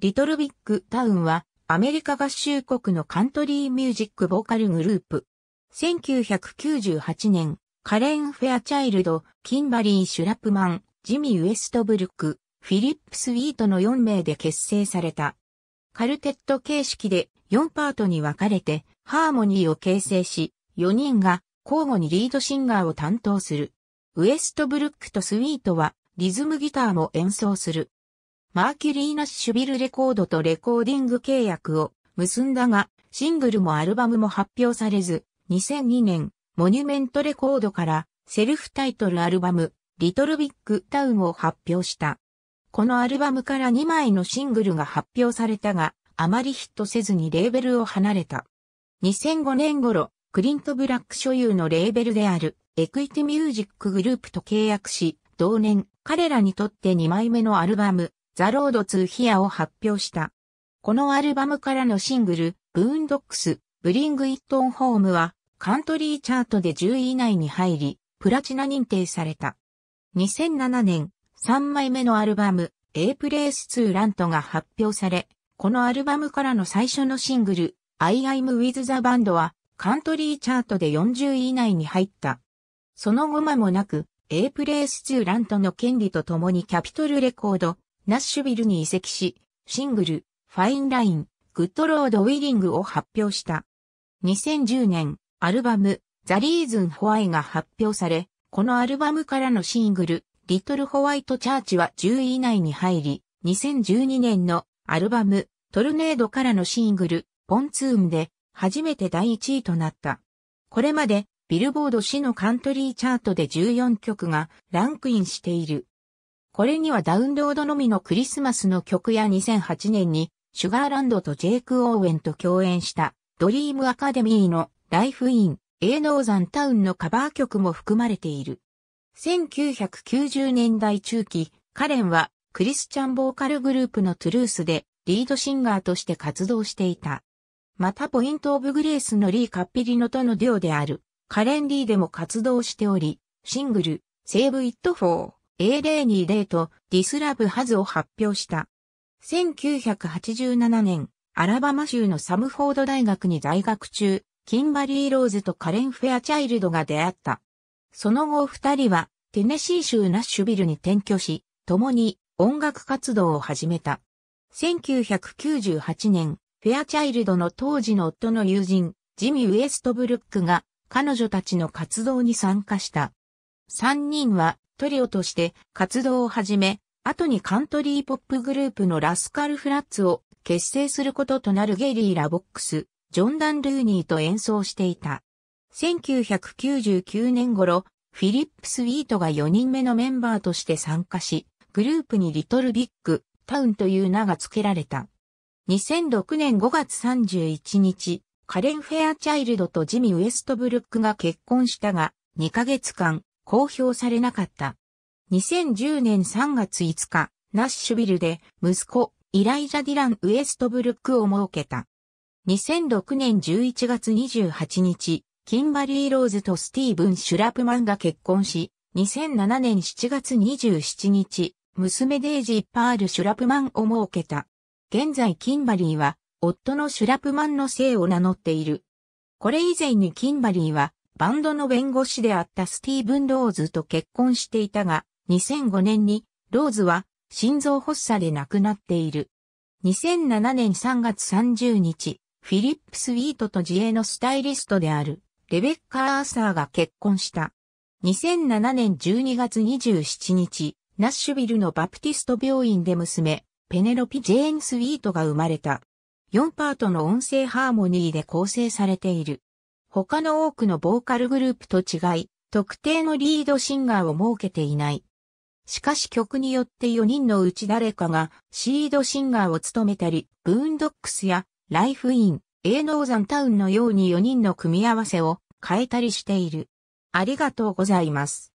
リトルビッグタウンはアメリカ合衆国のカントリーミュージックボーカルグループ。1998年、カレン・フェアチャイルド、キンバリー・シュラプマン、ジミー・ウェストブルック、フィリップ・スウィートの4名で結成された。カルテット形式で4パートに分かれてハーモニーを形成し、4人が交互にリードシンガーを担当する。ウエストブルックとスウィートはリズムギターも演奏する。マーキュリー・ナッシュビルレコードとレコーディング契約を結んだが、シングルもアルバムも発表されず、2002年、モニュメントレコードからセルフタイトルアルバム、リトルビッグタウンを発表した。このアルバムから2枚のシングルが発表されたが、あまりヒットせずにレーベルを離れた。2005年頃、クリント・ブラック所有のレーベルであるエクイティミュージックグループと契約し、同年、彼らにとって2枚目のアルバム、ザ・ロード・ツー・ヒアを発表した。このアルバムからのシングル、ブーンドックス、ブリング・イット・オン・ホームは、カントリーチャートで10位以内に入り、プラチナ認定された。2007年、3枚目のアルバム、A Place to Rant が発表され、このアルバムからの最初のシングル、I a m with the band は、カントリーチャートで40位以内に入った。その後間もなく、A Place to Rant の権利とともにキャピトルレコード、ナッシュビルに移籍し、シングル、ファインライン、グッドロードウィリングを発表した。2010年、アルバム、ザ・リーズン・ホワイが発表され、このアルバムからのシングル、リトル・ホワイト・チャーチは10位以内に入り、2012年のアルバム、トルネードからのシングル、ポンツーンで、初めて第1位となった。これまで、ビルボード市のカントリーチャートで14曲がランクインしている。これにはダウンロードのみのクリスマスの曲や2008年に、シュガーランドとジェイク・オーウェンと共演した、ドリームアカデミーのライフイン、営農山タウンのカバー曲も含まれている。1990年代中期、カレンはクリスチャンボーカルグループのトゥルースでリードシンガーとして活動していた。またポイントオブグレースのリー・カッピリノとのデュオであるカレン・リーでも活動しており、シングル、セーブ・イット・フォー。a ニ2デート、ディスラブハズを発表した。1987年、アラバマ州のサムフォード大学に在学中、キンバリー・ローズとカレン・フェアチャイルドが出会った。その後二人は、テネシー州ナッシュビルに転居し、共に音楽活動を始めた。1998年、フェアチャイルドの当時の夫の友人、ジミ・ウエストブルックが彼女たちの活動に参加した。三人はトリオとして活動を始め、後にカントリーポップグループのラスカルフラッツを結成することとなるゲリー・ラボックス、ジョン・ダン・ルーニーと演奏していた。1999年頃、フィリップス・ウィートが4人目のメンバーとして参加し、グループにリトル・ビッグ・タウンという名が付けられた。2006年5月31日、カレン・フェアチャイルドとジミ・ウエストブルックが結婚したが、2ヶ月間、公表されなかった。2010年3月5日、ナッシュビルで息子、イライザ・ディラン・ウエストブルックを設けた。2006年11月28日、キンバリー・ローズとスティーブン・シュラプマンが結婚し、2007年7月27日、娘デイジー・パール・シュラプマンを設けた。現在キンバリーは、夫のシュラプマンの姓を名乗っている。これ以前にキンバリーは、バンドの弁護士であったスティーブン・ローズと結婚していたが、2005年にローズは心臓発作で亡くなっている。2007年3月30日、フィリップス・ウィートと自衛のスタイリストであるレベッカ・アーサーが結婚した。2007年12月27日、ナッシュビルのバプティスト病院で娘、ペネロピ・ジェーン・スウィートが生まれた。4パートの音声ハーモニーで構成されている。他の多くのボーカルグループと違い、特定のリードシンガーを設けていない。しかし曲によって4人のうち誰かがシードシンガーを務めたり、ブーンドックスやライフイン、営農ンタウンのように4人の組み合わせを変えたりしている。ありがとうございます。